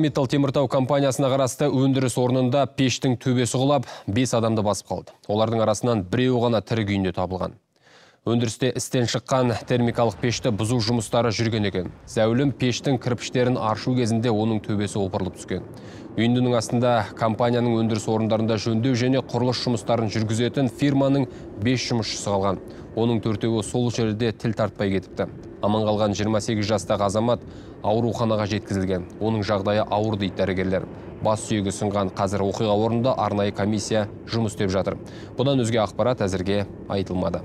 Миттал Теміртау компаниясына қарасты өндіріс орнында пештің төбесі құлап, 5 адамды басып қалды. Олардың арасынан біреу ғана тірі күйінде табылған. Өндірісте істен шыққан термикалық пешті бұзу жұмыстары жүрген екен. Зәулім пештің кірпіштерін аршу кезінде оның төбесі опырылып түскен. Үйіндінің астында компанияның өндіріс орындарында жөндеу және құрылыс жұмыстарын жүргізетін фирманың 5 жұмысшысы қалған. Оның төртеуі сол жерде тіл тартпай кетіпті аман қалған 28 жастағы азамат ауруханаға жеткізілген оның жағдайы ауыр дейді дәрігерлер бас сүйегі сынған қазір оқиға орнында арнайы комиссия жұмыс істеп жатыр бұдан өзге ақпарат әзірге айтылмады